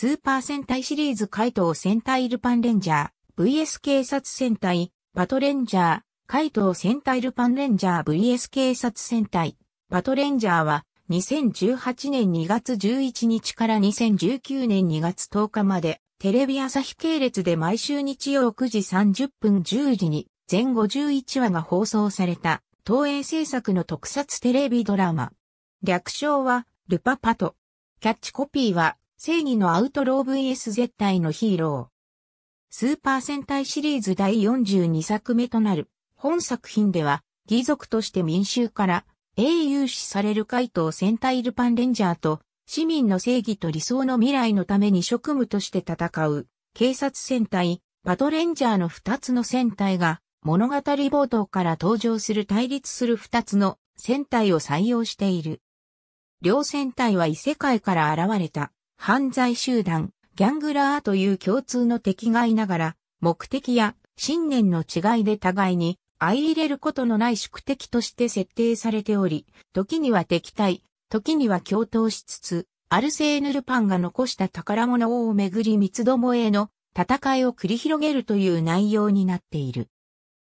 スーパー戦隊シリーズ怪盗戦隊ルパンレンジャー、VS 警察戦隊、パトレンジャー、怪盗戦隊ルパンレンジャー VS 警察戦隊、パトレンジャーは、2018年2月11日から2019年2月10日まで、テレビ朝日系列で毎週日曜9時30分10時に、全51話が放送された、東映制作の特撮テレビドラマ。略称は、ルパパト。キャッチコピーは、正義のアウトロー VS 絶対のヒーロー。スーパー戦隊シリーズ第42作目となる本作品では、義族として民衆から英雄視される怪盗戦隊ルパンレンジャーと、市民の正義と理想の未来のために職務として戦う、警察戦隊、バトレンジャーの二つの戦隊が、物語冒頭から登場する対立する二つの戦隊を採用している。両戦隊は異世界から現れた犯罪集団、ギャングラーという共通の敵がいながら、目的や信念の違いで互いに相入れることのない宿敵として設定されており、時には敵対、時には共闘しつつ、アルセーヌ・ルパンが残した宝物をめぐり三つどもへの戦いを繰り広げるという内容になっている。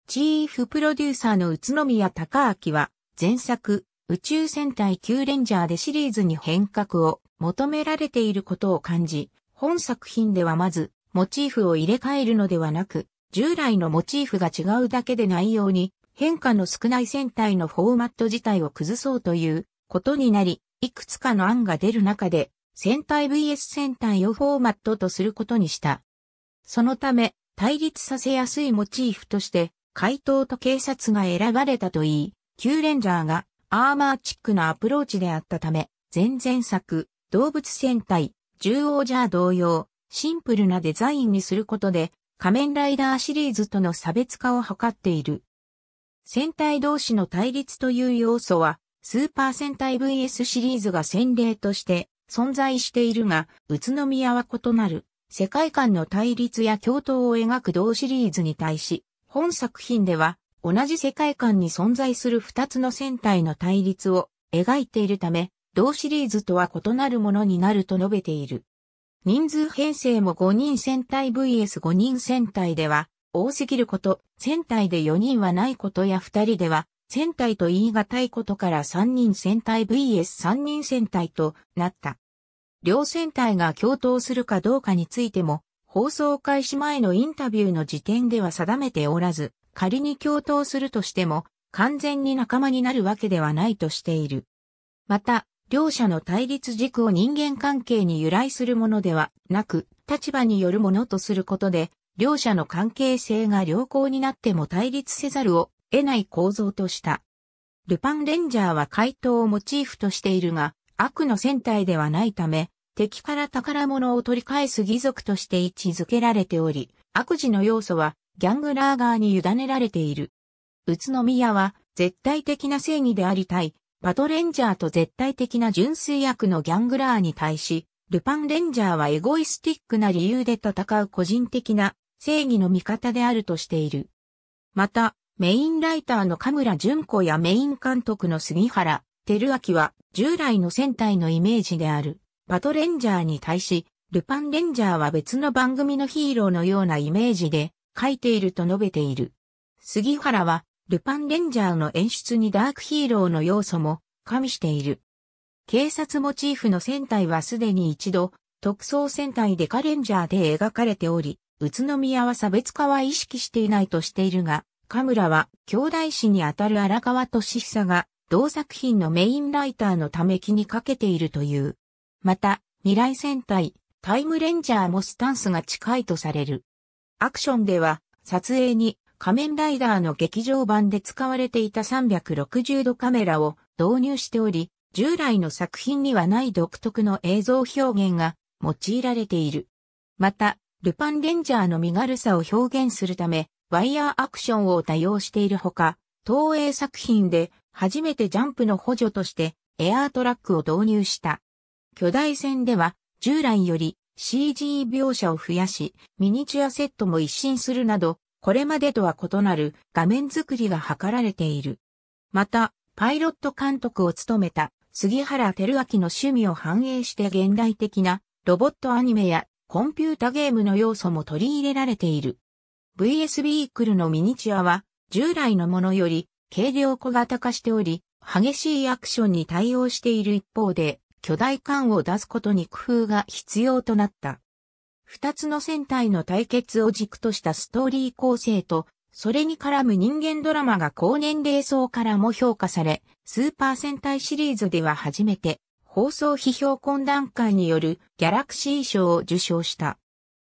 チーフプロデューサーの宇都宮隆明は、前作、宇宙戦隊キューレンジャーでシリーズに変革を求められていることを感じ、本作品ではまず、モチーフを入れ替えるのではなく、従来のモチーフが違うだけで内容に変化の少ない戦隊のフォーマット自体を崩そうということになり、いくつかの案が出る中で、戦隊 VS 戦隊をフォーマットとすることにした。そのため、対立させやすいモチーフとして、怪盗と警察が選ばれたといい、キュレンジャーがアーマーチックなアプローチであったため、前々作、動物戦隊、獣王ジャー同様、シンプルなデザインにすることで、仮面ライダーシリーズとの差別化を図っている。戦隊同士の対立という要素は、スーパー戦隊 VS シリーズが先例として存在しているが、宇都宮は異なる世界観の対立や共闘を描く同シリーズに対し、本作品では同じ世界観に存在する二つの戦隊の対立を描いているため、同シリーズとは異なるものになると述べている。人数編成も5人戦隊 VS5 人戦隊では、多すぎること、戦隊で4人はないことや2人では、戦隊と言い難いことから3人戦隊 VS3 人戦隊となった。両戦隊が共闘するかどうかについても、放送開始前のインタビューの時点では定めておらず、仮に共闘するとしても、完全に仲間になるわけではないとしている。また、両者の対立軸を人間関係に由来するものではなく、立場によるものとすることで、両者の関係性が良好になっても対立せざるを得ない構造とした。ルパンレンジャーは怪盗をモチーフとしているが、悪の戦隊ではないため、敵から宝物を取り返す義族として位置づけられており、悪事の要素はギャングラーガーに委ねられている。宇都宮は絶対的な正義でありたい、パトレンジャーと絶対的な純粋役のギャングラーに対し、ルパンレンジャーはエゴイスティックな理由で戦う個人的な正義の味方であるとしている。また、メインライターのムラ淳子やメイン監督の杉原、照明は従来の戦隊のイメージである、パトレンジャーに対し、ルパンレンジャーは別の番組のヒーローのようなイメージで、書いていると述べている。杉原は、ルパンレンジャーの演出にダークヒーローの要素も加味している。警察モチーフの戦隊はすでに一度、特捜戦隊デカレンジャーで描かれており、宇都宮は差別化は意識していないとしているが、カムラは兄弟子にあたる荒川俊久が同作品のメインライターのため気にかけているという。また、未来戦隊、タイムレンジャーもスタンスが近いとされる。アクションでは、撮影に仮面ライダーの劇場版で使われていた360度カメラを導入しており、従来の作品にはない独特の映像表現が用いられている。また、ルパンレンジャーの身軽さを表現するため、ワイヤーアクションを多用しているほか、東映作品で初めてジャンプの補助としてエアートラックを導入した。巨大戦では従来より CG 描写を増やし、ミニチュアセットも一新するなど、これまでとは異なる画面作りが図られている。また、パイロット監督を務めた杉原照明の趣味を反映して現代的なロボットアニメやコンピュータゲームの要素も取り入れられている。VS ビークルのミニチュアは従来のものより軽量小型化しており、激しいアクションに対応している一方で、巨大感を出すことに工夫が必要となった。二つの戦隊の対決を軸としたストーリー構成と、それに絡む人間ドラマが高年齢層からも評価され、スーパー戦隊シリーズでは初めて、放送批評懇談会によるギャラクシー賞を受賞した。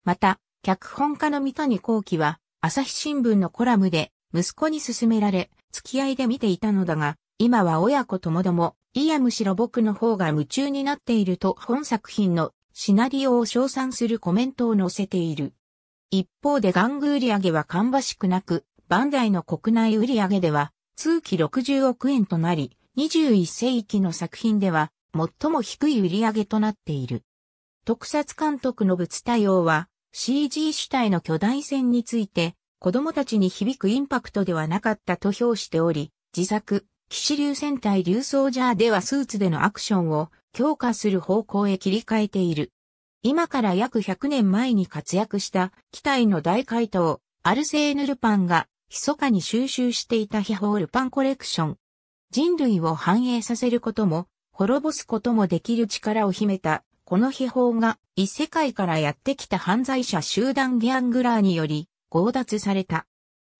また、脚本家の三谷幸喜は、朝日新聞のコラムで、息子に勧められ、付き合いで見ていたのだが、今は親子ともども、いやむしろ僕の方が夢中になっていると本作品のシナリオを称賛するコメントを載せている。一方で玩具売上は芳しくなく、バンダイの国内売上では通期60億円となり、21世紀の作品では最も低い売上となっている。特撮監督の物対応は CG 主体の巨大戦について子供たちに響くインパクトではなかったと評しており、自作騎士流戦隊流装ジャーではスーツでのアクションを強化する方向へ切り替えている。今から約100年前に活躍した機体の大怪盗、アルセーヌ・ルパンが、密かに収集していた秘宝ルパンコレクション。人類を繁栄させることも、滅ぼすこともできる力を秘めた、この秘宝が、異世界からやってきた犯罪者集団ギャングラーにより、強奪された。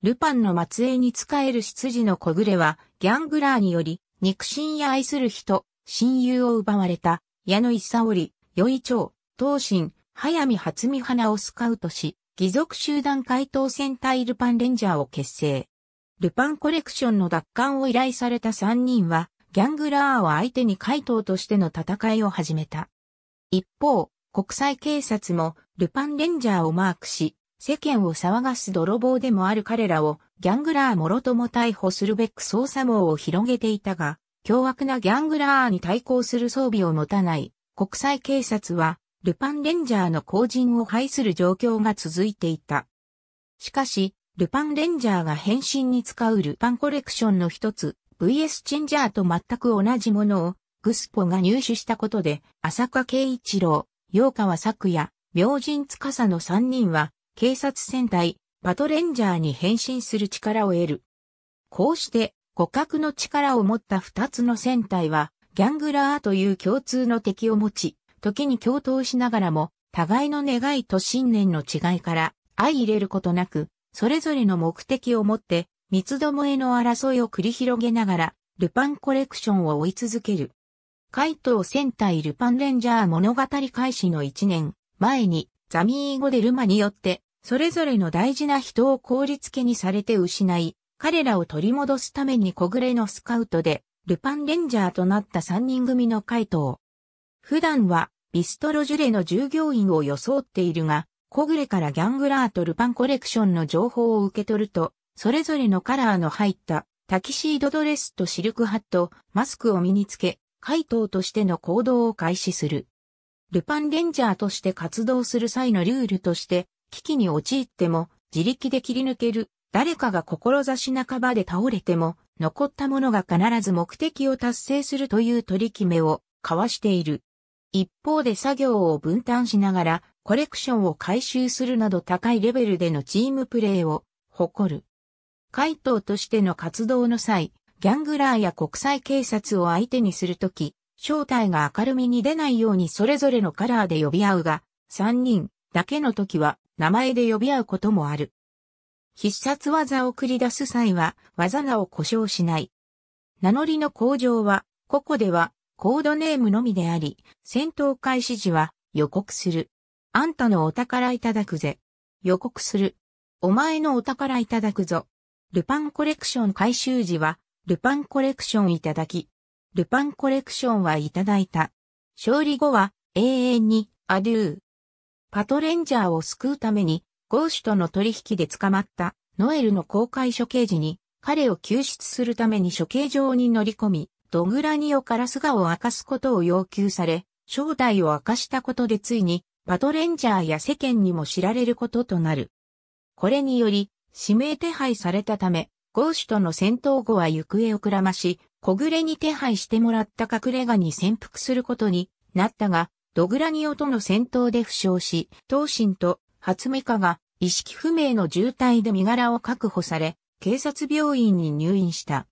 ルパンの末裔に仕える執事の小暮は、ギャングラーにより、肉親や愛する人、親友を奪われた、矢野一沙織、与井長、東進、早見初美花をスカウトし、義族集団怪盗戦隊ルパンレンジャーを結成。ルパンコレクションの奪還を依頼された3人は、ギャングラーを相手に怪盗としての戦いを始めた。一方、国際警察もルパンレンジャーをマークし、世間を騒がす泥棒でもある彼らをギャングラーもろとも逮捕するべく捜査網を広げていたが、凶悪なギャングラーに対抗する装備を持たない国際警察は、ルパンレンジャーの後陣を排する状況が続いていた。しかし、ルパンレンジャーが変身に使うルパンコレクションの一つ、VS チェンジャーと全く同じものを、グスポが入手したことで、浅香慶一郎、洋川作夜、明神司の3人は、警察戦隊、パトレンジャーに変身する力を得る。こうして、互角の力を持った二つの戦隊は、ギャングラーという共通の敵を持ち、時に共闘しながらも、互いの願いと信念の違いから、相入れることなく、それぞれの目的を持って、三つどもえの争いを繰り広げながら、ルパンコレクションを追い続ける。怪盗戦隊ルパンレンジャー物語開始の一年前に、ザミーゴ・デルマによって、それぞれの大事な人をり率けにされて失い、彼らを取り戻すために小暮のスカウトで、ルパンレンジャーとなった3人組の回答。普段は、ビストロジュレの従業員を装っているが、小暮からギャングラーとルパンコレクションの情報を受け取ると、それぞれのカラーの入ったタキシードドレスとシルクハット、マスクを身につけ、回答としての行動を開始する。ルパンレンジャーとして活動する際のルールとして、危機に陥っても自力で切り抜ける、誰かが志半ばで倒れても、残った者が必ず目的を達成するという取り決めを交わしている。一方で作業を分担しながら、コレクションを回収するなど高いレベルでのチームプレーを誇る。回答としての活動の際、ギャングラーや国際警察を相手にするとき、正体が明るみに出ないようにそれぞれのカラーで呼び合うが、三人だけの時は名前で呼び合うこともある。必殺技を繰り出す際は技名を故障しない。名乗りの向上は、ここではコードネームのみであり、戦闘開始時は予告する。あんたのお宝いただくぜ。予告する。お前のお宝いただくぞ。ルパンコレクション回収時は、ルパンコレクションいただき、ルパンコレクションはいただいた。勝利後は永遠にアデュー。パトレンジャーを救うために、ゴーシュとの取引で捕まったノエルの公開処刑時に、彼を救出するために処刑場に乗り込み、ドグラニオから素顔を明かすことを要求され、正体を明かしたことでついに、パトレンジャーや世間にも知られることとなる。これにより、指名手配されたため、ゴーシュとの戦闘後は行方をくらまし、小暮に手配してもらった隠れ家に潜伏することになったが、ドグラニオとの戦闘で負傷し、東進と初メカが意識不明の重体で身柄を確保され、警察病院に入院した。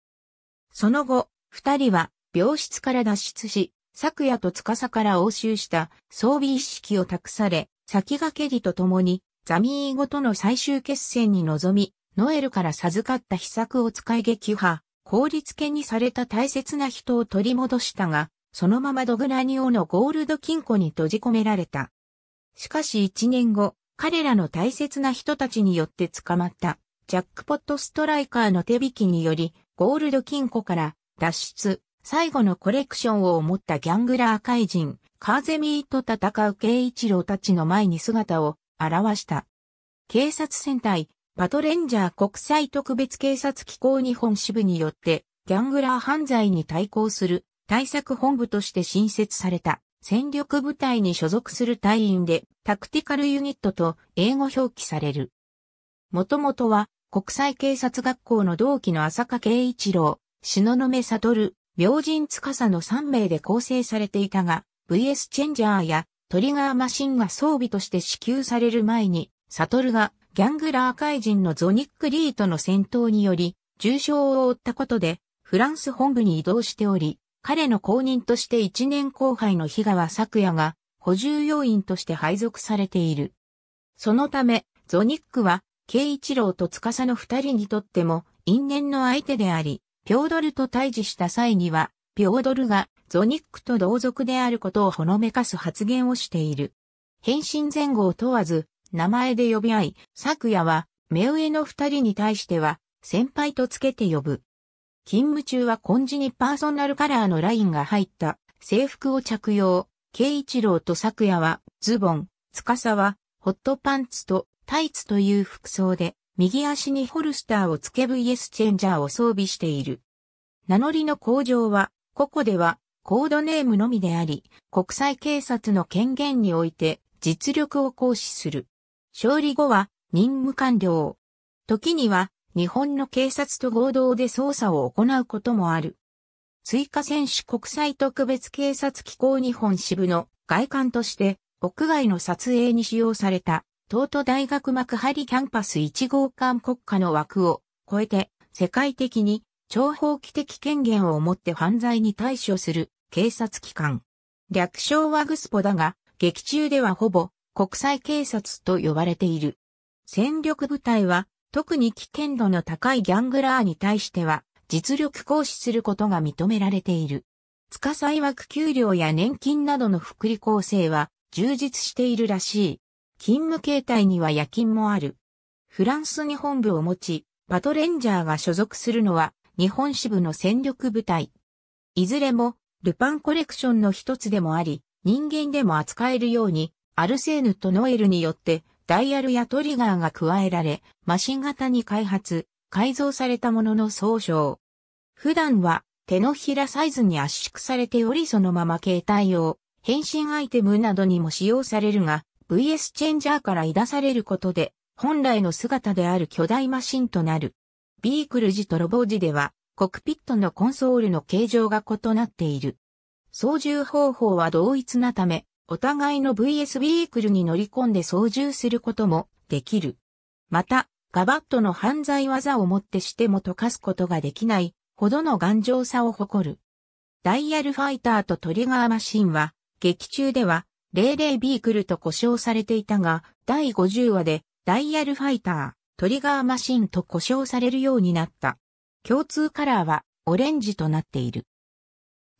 その後、二人は病室から脱出し、昨夜と司から押収した装備意識を託され、先駆けりと共にザミーごとの最終決戦に臨み、ノエルから授かった秘策を使い撃破。法律家にされた大切な人を取り戻したが、そのままドグラニオのゴールド金庫に閉じ込められた。しかし一年後、彼らの大切な人たちによって捕まったジャックポットストライカーの手引きにより、ゴールド金庫から脱出、最後のコレクションを持ったギャングラー怪人、カーゼミーと戦う慶一郎たちの前に姿を現した。警察戦隊パトレンジャー国際特別警察機構日本支部によって、ギャングラー犯罪に対抗する対策本部として新設された戦力部隊に所属する隊員でタクティカルユニットと英語表記される。もともとは国際警察学校の同期の浅香慶一郎、篠目悟、明神司の3名で構成されていたが、VS チェンジャーやトリガーマシンが装備として支給される前に、悟がギャングラー怪人のゾニック・リーとの戦闘により、重傷を負ったことで、フランス本部に移動しており、彼の後任として1年後輩の日川昨夜が、補充要員として配属されている。そのため、ゾニックは、慶一郎と司の二人にとっても、因縁の相手であり、ピョードルと対峙した際には、ピョードルがゾニックと同族であることをほのめかす発言をしている。変身前後を問わず、名前で呼び合い、昨夜は、目上の二人に対しては、先輩とつけて呼ぶ。勤務中は根治にパーソナルカラーのラインが入った制服を着用。慶一郎と昨夜はズボン、司はホットパンツとタイツという服装で右足にホルスターをつけ VS チェンジャーを装備している。名乗りの向上は、ここではコードネームのみであり、国際警察の権限において実力を行使する。勝利後は任務完了。時には日本の警察と合同で捜査を行うこともある。追加選手国際特別警察機構日本支部の外観として屋外の撮影に使用された東都大学幕張キャンパス1号館国家の枠を超えて世界的に長方機的権限を持って犯罪に対処する警察機関。略称はグスポだが、劇中ではほぼ国際警察と呼ばれている。戦力部隊は、特に危険度の高いギャングラーに対しては、実力行使することが認められている。司いわく給料や年金などの福利厚生は充実しているらしい。勤務形態には夜勤もある。フランスに本部を持ち、パトレンジャーが所属するのは日本支部の戦力部隊。いずれもルパンコレクションの一つでもあり、人間でも扱えるようにアルセーヌとノエルによってダイヤルやトリガーが加えられ、マシン型に開発、改造されたものの総称。普段は手のひらサイズに圧縮されておりそのまま携帯用、変身アイテムなどにも使用されるが、VS チェンジャーから出されることで、本来の姿である巨大マシンとなる。ビークル時とロボ時では、コクピットのコンソールの形状が異なっている。操縦方法は同一なため、お互いの VS ビークルに乗り込んで操縦することもできる。また、ガバットの犯罪技をもってしても溶かすことができないほどの頑丈さを誇る。ダイヤルファイターとトリガーマシンは、劇中では、00ビークルと呼称されていたが、第50話で、ダイヤルファイター、トリガーマシンと呼称されるようになった。共通カラーは、オレンジとなっている。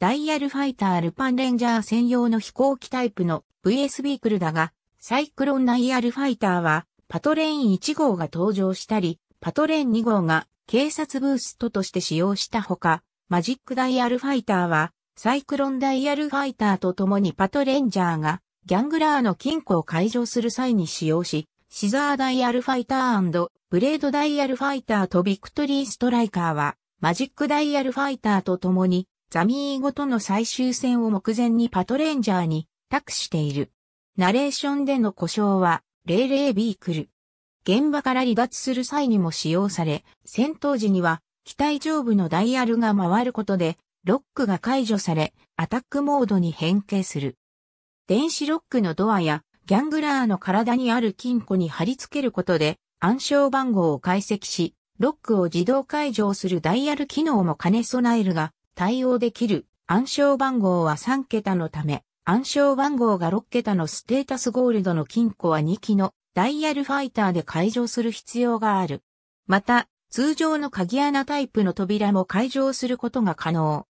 ダイヤルファイタールパンレンジャー専用の飛行機タイプの VS ビークルだが、サイクロンダイヤルファイターは、パトレイン1号が登場したり、パトレイン2号が警察ブーストとして使用したほか、マジックダイヤルファイターは、サイクロンダイヤルファイターと共にパトレンジャーが、ギャングラーの金庫を解錠する際に使用し、シザーダイヤルファイターブレードダイヤルファイターとビクトリーストライカーは、マジックダイヤルファイターと共に、ザミーごとの最終戦を目前にパトレンジャーに託している。ナレーションでの故障は 00B クる。現場から離脱する際にも使用され、戦闘時には機体上部のダイヤルが回ることで、ロックが解除され、アタックモードに変形する。電子ロックのドアや、ギャングラーの体にある金庫に貼り付けることで、暗証番号を解析し、ロックを自動解除するダイヤル機能も兼ね備えるが、対応できる暗証番号は3桁のため、暗証番号が6桁のステータスゴールドの金庫は2機のダイヤルファイターで解除する必要がある。また、通常の鍵穴タイプの扉も解除することが可能。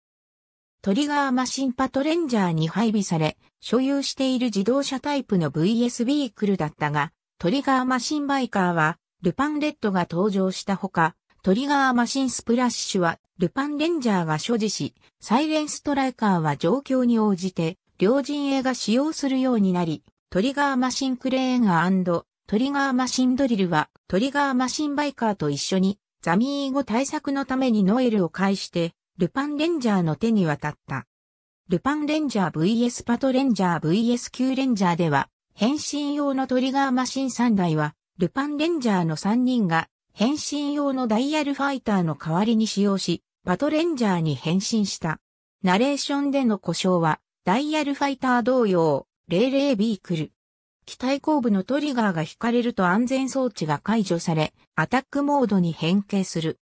トリガーマシンパトレンジャーに配備され、所有している自動車タイプの VS ビークルだったが、トリガーマシンバイカーは、ルパンレッドが登場したほか、トリガーマシンスプラッシュは、ルパンレンジャーが所持し、サイレンストライカーは状況に応じて、両陣営が使用するようになり、トリガーマシンクレーンド、トリガーマシンドリルは、トリガーマシンバイカーと一緒に、ザミー語対策のためにノエルを介して、ルパンレンジャーの手に渡った。ルパンレンジャー VS パトレンジャー VS 旧レンジャーでは、変身用のトリガーマシン3台は、ルパンレンジャーの3人が変身用のダイヤルファイターの代わりに使用し、パトレンジャーに変身した。ナレーションでの故障は、ダイヤルファイター同様、0 0ークル。機体後部のトリガーが引かれると安全装置が解除され、アタックモードに変形する。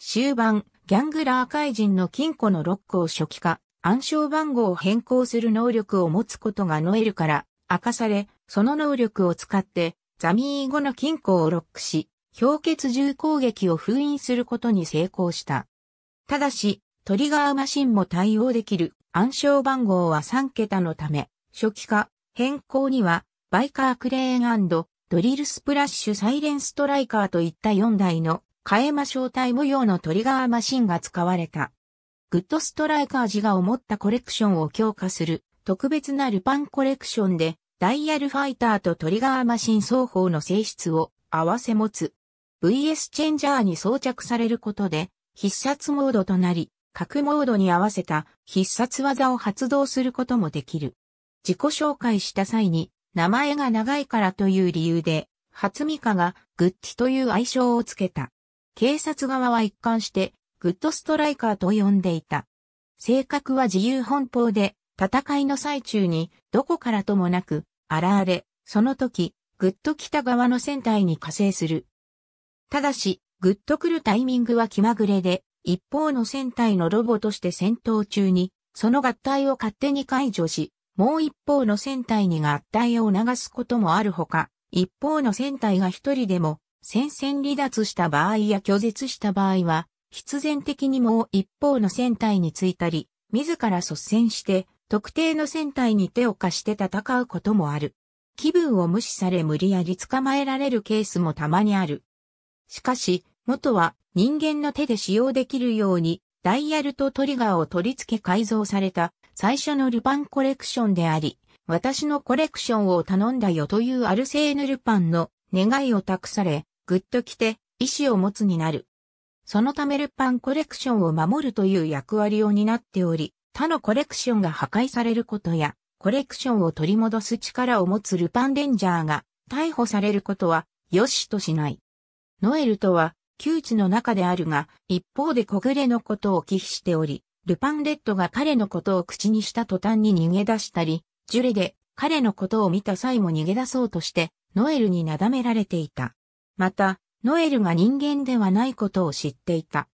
終盤、ギャングラー怪人の金庫のロックを初期化、暗証番号を変更する能力を持つことがノエルから明かされ、その能力を使って、ザミー語の金庫をロックし、氷結銃攻撃を封印することに成功した。ただし、トリガーマシンも対応できる暗証番号は3桁のため、初期化、変更には、バイカークレーンドリルスプラッシュサイレンストライカーといった4台の替えま正体模様のトリガーマシンが使われた。グッドストライカー字が思ったコレクションを強化する特別なルパンコレクションでダイヤルファイターとトリガーマシン双方の性質を合わせ持つ VS チェンジャーに装着されることで、必殺モードとなり、核モードに合わせた必殺技を発動することもできる。自己紹介した際に、名前が長いからという理由で、初ミカがグッチという愛称をつけた。警察側は一貫して、グッドストライカーと呼んでいた。性格は自由奔放で、戦いの最中にどこからともなく現れ、その時、グッド北側の船体に加勢する。ただし、グッとくるタイミングは気まぐれで、一方の戦隊のロボとして戦闘中に、その合体を勝手に解除し、もう一方の戦隊に合体を促すこともあるほか、一方の戦隊が一人でも戦線離脱した場合や拒絶した場合は、必然的にもう一方の戦隊についたり、自ら率先して特定の戦隊に手を貸して戦うこともある。気分を無視され無理やり捕まえられるケースもたまにある。しかし、元は人間の手で使用できるようにダイヤルとトリガーを取り付け改造された最初のルパンコレクションであり、私のコレクションを頼んだよというアルセーヌ・ルパンの願いを託され、ぐっと来て意志を持つになる。そのためルパンコレクションを守るという役割を担っており、他のコレクションが破壊されることや、コレクションを取り戻す力を持つルパンレンジャーが逮捕されることは、よしとしない。ノエルとは、窮地の中であるが、一方で小暮のことを忌避しており、ルパンレッドが彼のことを口にした途端に逃げ出したり、ジュレで彼のことを見た際も逃げ出そうとして、ノエルになだめられていた。また、ノエルが人間ではないことを知っていた。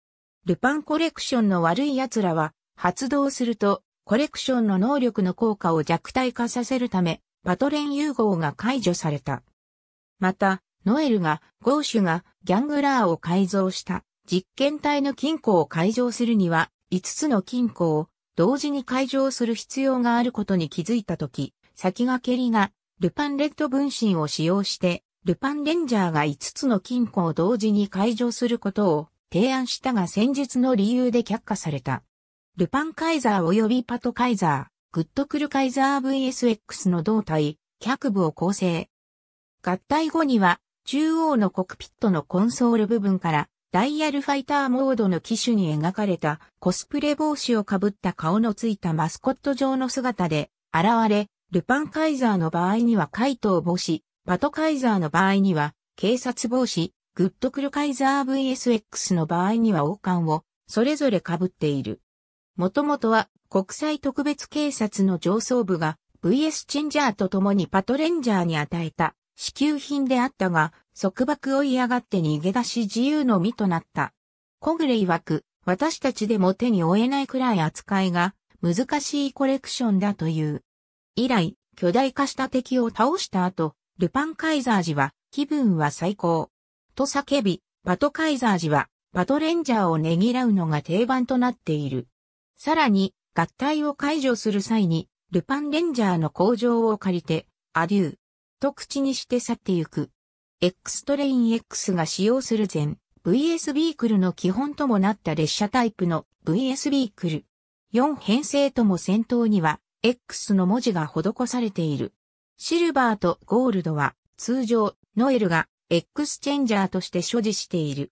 ルパンコレクションの悪い奴らは、発動すると、コレクションの能力の効果を弱体化させるため、パトレン融合が解除された。また、ノエルが、ゴーシュが、ギャングラーを改造した、実験体の金庫を改造するには、5つの金庫を、同時に改造する必要があることに気づいたとき、先駆けりが、ルパンレッド分身を使用して、ルパンレンジャーが5つの金庫を同時に改造することを提案したが戦術の理由で却下された。ルパンカイザー及びパトカイザー、グッドクルカイザー VSX の胴体、脚部を構成。合体後には中央のコクピットのコンソール部分からダイヤルファイターモードの機種に描かれたコスプレ帽子をかぶった顔のついたマスコット状の姿で現れ、ルパンカイザーの場合には怪盗帽子、パトカイザーの場合には警察帽子、グッドクルカイザー VSX の場合には王冠をそれぞれかぶっている。もともとは国際特別警察の上層部が VS チェンジャーと共にパトレンジャーに与えた支給品であったが、束縛を嫌がって逃げ出し自由の身となった。コグレ曰く、私たちでも手に負えないくらい扱いが難しいコレクションだという。以来、巨大化した敵を倒した後、ルパンカイザー氏は、気分は最高。と叫び、パトカイザー氏は、パトレンジャーをねぎらうのが定番となっている。さらに、合体を解除する際に、ルパンレンジャーの工場を借りて、アデュー、と口にして去ってゆく。X トレイン X が使用する前、VS ビークルの基本ともなった列車タイプの VS ビークル。4編成とも先頭には X の文字が施されている。シルバーとゴールドは通常ノエルが X チェンジャーとして所持している。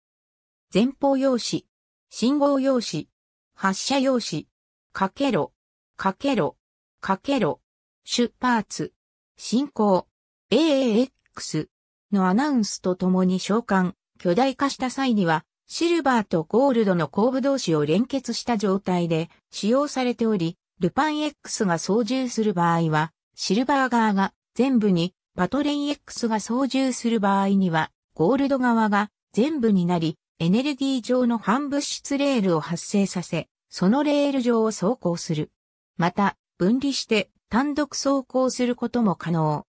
前方用紙、信号用紙、発射用紙、かけろ、かけろ、かけろ、出発、進行、AAX のアナウンスとともに召喚、巨大化した際には、シルバーとゴールドの後部同士を連結した状態で使用されており、ルパン X が操縦する場合は、シルバー側が全部に、パトレイン X が操縦する場合には、ゴールド側が全部になり、エネルギー上の反物質レールを発生させ、そのレール上を走行する。また、分離して単独走行することも可能。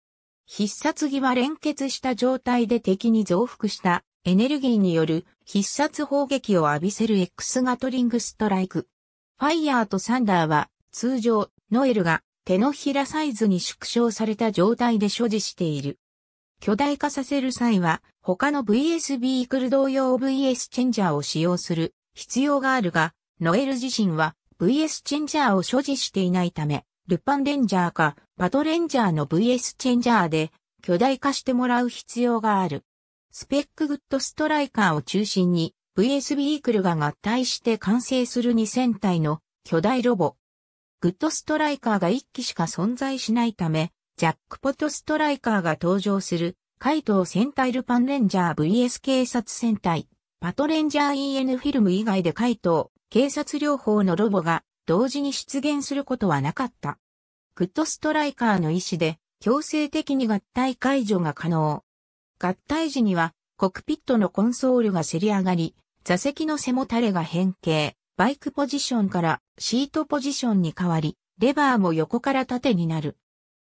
必殺技は連結した状態で敵に増幅したエネルギーによる必殺砲撃を浴びせる X ガトリングストライク。ファイヤーとサンダーは通常ノエルが手のひらサイズに縮小された状態で所持している。巨大化させる際は他の VS ビークル同様 VS チェンジャーを使用する必要があるが、ノエル自身は VS チェンジャーを所持していないため、ルパンレンジャーかパトレンジャーの VS チェンジャーで巨大化してもらう必要がある。スペックグッドストライカーを中心に VS ビークルが合体して完成する2000体の巨大ロボ。グッドストライカーが1機しか存在しないため、ジャックポットストライカーが登場する、怪盗戦隊ルパンレンジャー VS 警察戦隊、パトレンジャー EN フィルム以外で怪盗、警察療法のロボが同時に出現することはなかった。グッドストライカーの意思で、強制的に合体解除が可能。合体時には、コクピットのコンソールがせり上がり、座席の背もたれが変形、バイクポジションからシートポジションに変わり、レバーも横から縦になる。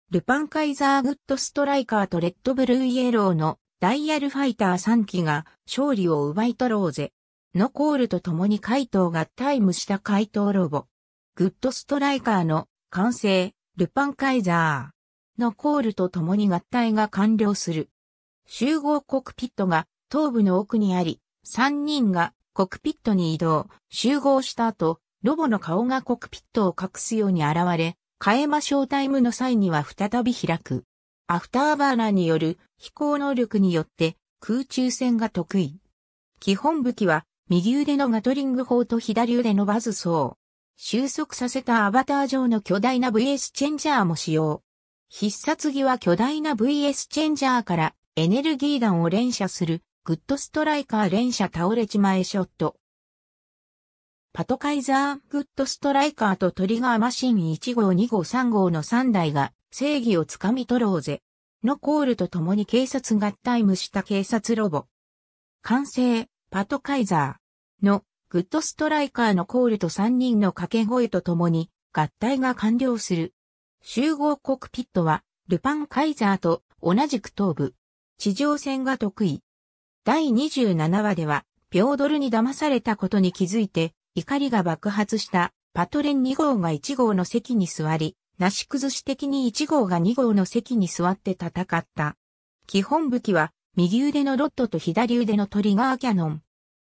ルパンカイザーグッドストライカーとレッドブルーイエローのダイヤルファイター3機が勝利を奪い取ろうぜ。のコールと共に怪盗がタイムした怪盗ロボ。グッドストライカーの完成、ルパンカイザーのコールと共に合体が完了する。集合コクピットが頭部の奥にあり、3人がコクピットに移動、集合した後、ロボの顔がコクピットを隠すように現れ、替えましょうタイムの際には再び開く。アフターバーナーによる飛行能力によって空中戦が得意。基本武器は右腕のガトリング砲と左腕のバズそう。収束させたアバター上の巨大な VS チェンジャーも使用。必殺技は巨大な VS チェンジャーからエネルギー弾を連射するグッドストライカー連射倒れちまえショット。パトカイザーグッドストライカーとトリガーマシン1号2号3号の3台が正義をつかみ取ろうぜ。のコールと共に警察合体無した警察ロボ。完成、パトカイザーのグッドストライカーのコールと3人の掛け声とともに合体が完了する。集合コックピットは、ルパン・カイザーと同じく東部。地上戦が得意。第27話では、ピョードルに騙されたことに気づいて、怒りが爆発したパトレン2号が1号の席に座り、なし崩し的に1号が2号の席に座って戦った。基本武器は、右腕のロッドと左腕のトリガーキャノン。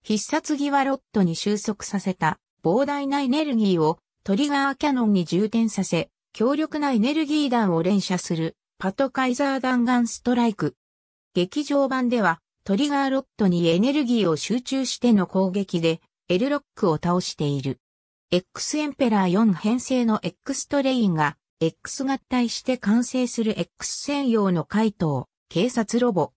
必殺際ロットに収束させた膨大なエネルギーをトリガーキャノンに充填させ、強力なエネルギー弾を連射するパトカイザー弾丸ストライク。劇場版ではトリガーロットにエネルギーを集中しての攻撃でエルロックを倒している。X エンペラー4編成の X トレインが X 合体して完成する X 専用の回答、警察ロボ。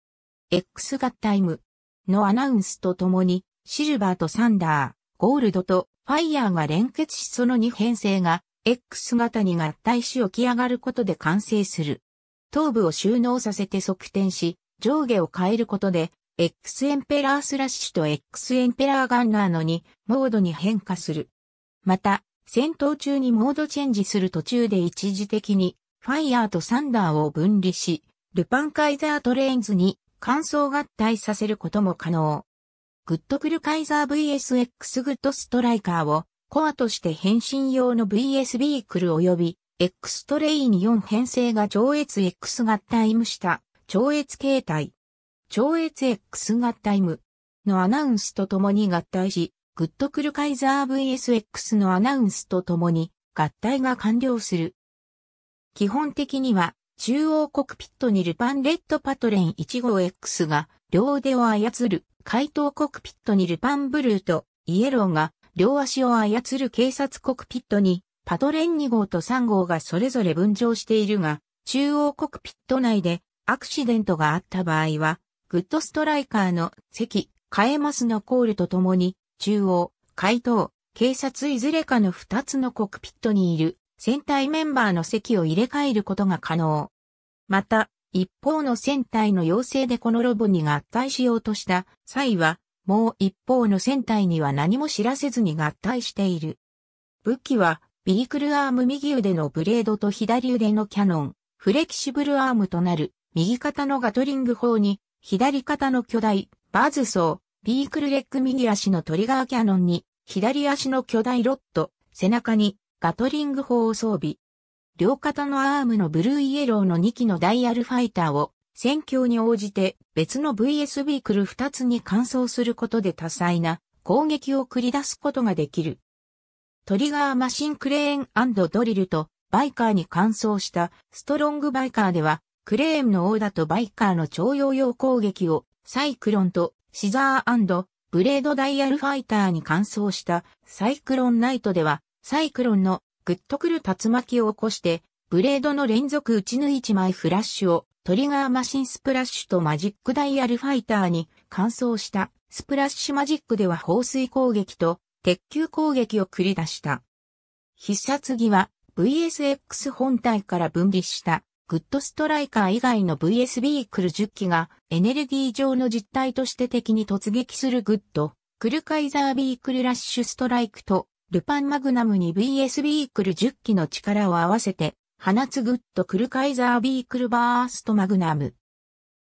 X 合体ムのアナウンスとともにシルバーとサンダー、ゴールドとファイヤーが連結しその二編成が X 型に合体し起き上がることで完成する。頭部を収納させて側転し、上下を変えることで、X エンペラースラッシュと X エンペラーガンナーの2モードに変化する。また、戦闘中にモードチェンジする途中で一時的に、ファイヤーとサンダーを分離し、ルパンカイザートレインズに乾燥合体させることも可能。グッドクルカイザー VSX グッドストライカーをコアとして変身用の VSB クル及び X トレイに4編成が超越 X 合タイムした超越形態。超越 X 合タイムのアナウンスとともに合体し、グッドクルカイザー VSX のアナウンスとともに合体が完了する。基本的には中央コクピットにルパンレッドパトレン1号 X が両腕を操る怪盗コクピットにルパンブルーとイエローが両足を操る警察コクピットにパトレン2号と3号がそれぞれ分譲しているが、中央コクピット内でアクシデントがあった場合は、グッドストライカーの席、変えますのコールとともに、中央、怪盗、警察いずれかの2つのコクピットにいる、戦隊メンバーの席を入れ替えることが可能。また、一方の船体の要請でこのロボに合体しようとした際は、もう一方の船体には何も知らせずに合体している。武器は、ビークルアーム右腕のブレードと左腕のキャノン、フレキシブルアームとなる、右肩のガトリング砲に、左肩の巨大、バズソー、ビークルレック右足のトリガーキャノンに、左足の巨大ロット、背中に、ガトリング砲を装備、両肩のアームのブルーイエローの2機のダイヤルファイターを戦況に応じて別の VS ビークル2つに換装することで多彩な攻撃を繰り出すことができる。トリガーマシンクレーンドリルとバイカーに換装したストロングバイカーではクレーンのオーダとバイカーの徴用用攻撃をサイクロンとシザーブレードダイヤルファイターに換装したサイクロンナイトではサイクロンのグッとくる竜巻を起こして、ブレードの連続打ち抜一枚フラッシュをトリガーマシンスプラッシュとマジックダイヤルファイターに換装したスプラッシュマジックでは放水攻撃と鉄球攻撃を繰り出した。必殺技は VSX 本体から分離したグッドストライカー以外の VSB クル10機がエネルギー上の実態として敵に突撃するグッドクルカイザービークルラッシュストライクとルパンマグナムに VS ビークル10機の力を合わせて、放つグッドクルカイザービークルバーストマグナム。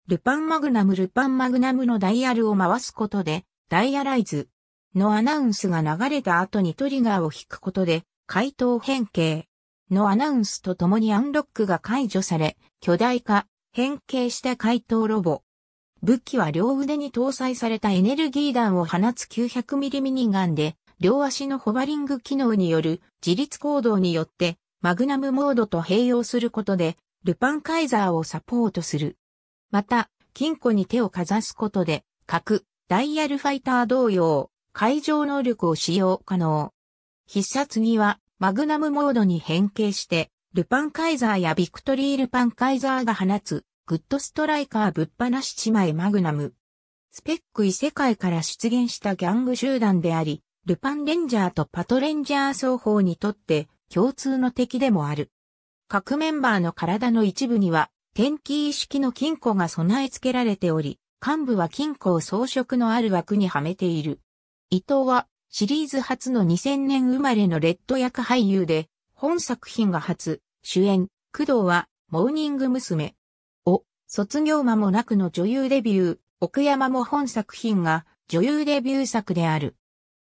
ルパンマグナムルパンマグナムのダイヤルを回すことで、ダイヤライズのアナウンスが流れた後にトリガーを引くことで、回答変形のアナウンスとともにアンロックが解除され、巨大化、変形した回答ロボ。武器は両腕に搭載されたエネルギー弾を放つ9 0 0ミリミニガンで、両足のホバリング機能による自立行動によって、マグナムモードと併用することで、ルパンカイザーをサポートする。また、金庫に手をかざすことで、核、ダイヤルファイター同様、会場能力を使用可能。必殺技は、マグナムモードに変形して、ルパンカイザーやビクトリールパンカイザーが放つ、グッドストライカーぶっ放しちまマグナム。スペック異世界から出現したギャング集団であり、ルパンレンジャーとパトレンジャー双方にとって共通の敵でもある。各メンバーの体の一部には、天気意識の金庫が備え付けられており、幹部は金庫を装飾のある枠にはめている。伊藤は、シリーズ初の2000年生まれのレッド役俳優で、本作品が初、主演、工藤は、モーニング娘。を、卒業間もなくの女優デビュー、奥山も本作品が女優デビュー作である。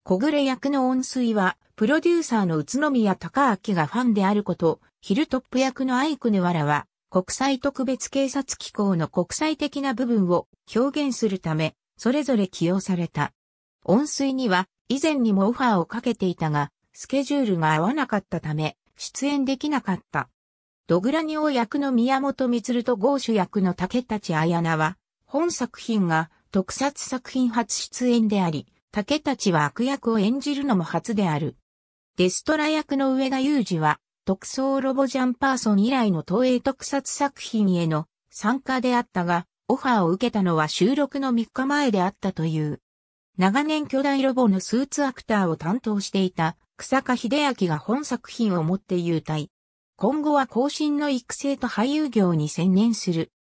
小暮役の温水は、プロデューサーの宇都宮隆明がファンであること、ヒルトップ役のアイクヌワラは、国際特別警察機構の国際的な部分を表現するため、それぞれ起用された。温水には、以前にもオファーをかけていたが、スケジュールが合わなかったため、出演できなかった。ドグラニオ役の宮本光と豪主役の竹立彩菜は、本作品が特撮作品初出演であり、竹たちは悪役を演じるのも初である。デストラ役の上田裕二は、特装ロボジャンパーソン以来の東映特撮作品への参加であったが、オファーを受けたのは収録の3日前であったという。長年巨大ロボのスーツアクターを担当していた草加秀明が本作品を持って優待。今後は後進の育成と俳優業に専念する。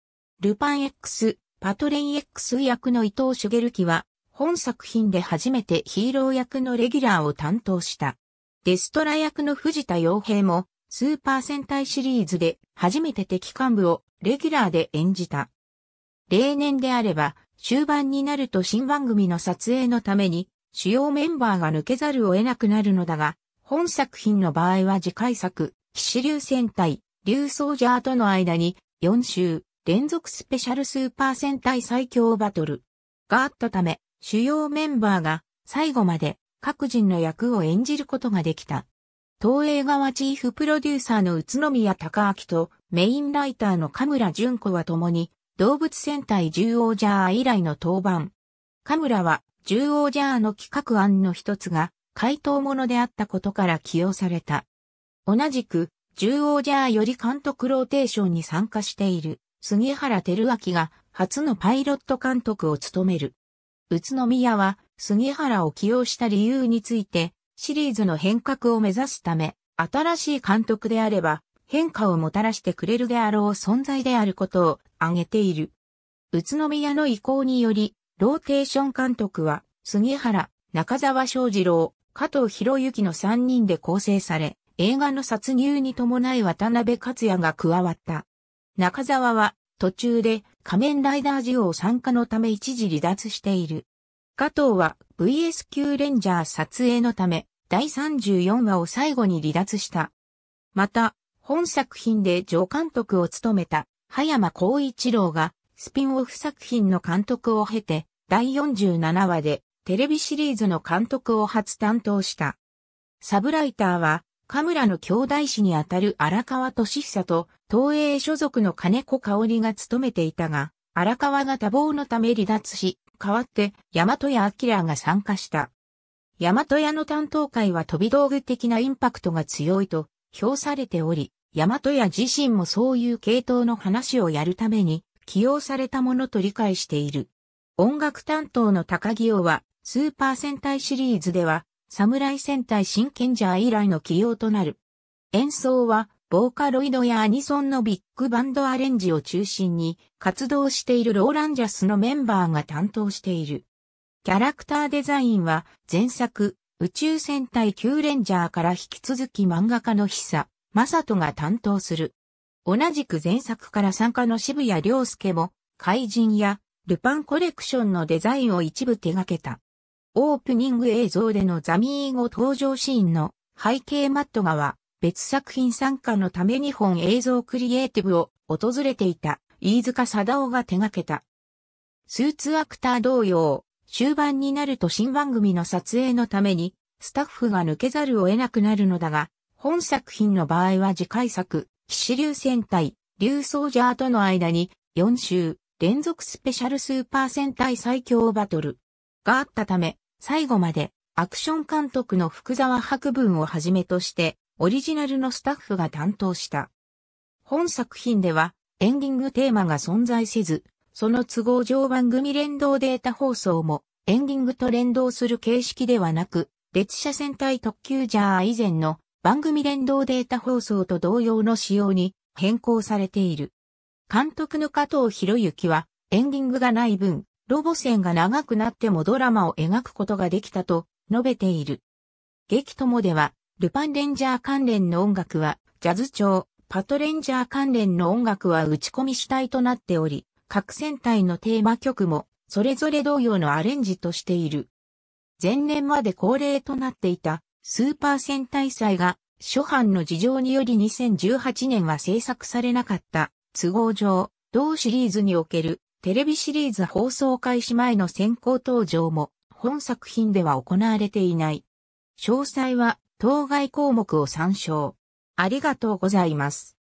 ルパン X、パトレイン X 役の伊藤茂樹は本作品で初めてヒーロー役のレギュラーを担当した。デストラ役の藤田洋平も、スーパー戦隊シリーズで初めて敵幹部をレギュラーで演じた。例年であれば、終盤になると新番組の撮影のために、主要メンバーが抜けざるを得なくなるのだが、本作品の場合は次回作、騎士流戦隊、流ソージャーとの間に、4週、連続スペシャルスーパー戦隊最強バトルがあったため、主要メンバーが最後まで各人の役を演じることができた。東映側チーフプロデューサーの宇都宮隆明とメインライターの神楽淳子は共に動物戦隊獣王ジャー以来の登板。神楽は獣王ジャーの企画案の一つが回答者であったことから起用された。同じく獣王ジャーより監督ローテーションに参加している杉原照明が初のパイロット監督を務める。宇都宮は杉原を起用した理由について、シリーズの変革を目指すため、新しい監督であれば、変化をもたらしてくれるであろう存在であることを挙げている。宇都宮の意向により、ローテーション監督は、杉原、中沢翔二郎、加藤博之の3人で構成され、映画の殺入に伴い渡辺克也が加わった。中沢は途中で仮面ライダージオー参加のため一時離脱している。加藤は VSQ レンジャー撮影のため第34話を最後に離脱した。また、本作品で助監督を務めた葉山光一郎がスピンオフ作品の監督を経て第47話でテレビシリーズの監督を初担当した。サブライターは、カムラの兄弟子にあたる荒川俊久と、東映所属の金子香織が務めていたが、荒川が多忙のため離脱し、代わって大和屋明が参加した。大和屋の担当会は飛び道具的なインパクトが強いと評されており、大和屋自身もそういう系統の話をやるために起用されたものと理解している。音楽担当の高木雄は、スーパー戦隊シリーズでは、侍戦隊新賢者以来の起用となる。演奏は、ボーカロイドやアニソンのビッグバンドアレンジを中心に活動しているローランジャスのメンバーが担当している。キャラクターデザインは前作宇宙戦隊キューレンジャーから引き続き漫画家の久、正人が担当する。同じく前作から参加の渋谷良介も怪人やルパンコレクションのデザインを一部手掛けた。オープニング映像でのザミーゴ登場シーンの背景マット画は別作品参加のため日本映像クリエイティブを訪れていた飯塚貞夫が手掛けた。スーツアクター同様、終盤になると新番組の撮影のためにスタッフが抜けざるを得なくなるのだが、本作品の場合は次回作、騎士流戦隊、流ソージャーとの間に4週連続スペシャルスーパー戦隊最強バトルがあったため、最後までアクション監督の福沢博文をはじめとしてオリジナルのスタッフが担当した。本作品ではエンディングテーマが存在せず、その都合上番組連動データ放送もエンディングと連動する形式ではなく、列車戦隊特急ジャー以前の番組連動データ放送と同様の仕様に変更されている。監督の加藤博之はエンディングがない分、ロボ戦が長くなってもドラマを描くことができたと述べている。劇ともではルパンレンジャー関連の音楽は、ジャズ調、パトレンジャー関連の音楽は打ち込み主体となっており、各戦隊のテーマ曲も、それぞれ同様のアレンジとしている。前年まで恒例となっていた、スーパー戦隊祭が、初版の事情により2018年は制作されなかった、都合上、同シリーズにおける、テレビシリーズ放送開始前の先行登場も、本作品では行われていない。詳細は当該項目を参照。ありがとうございます。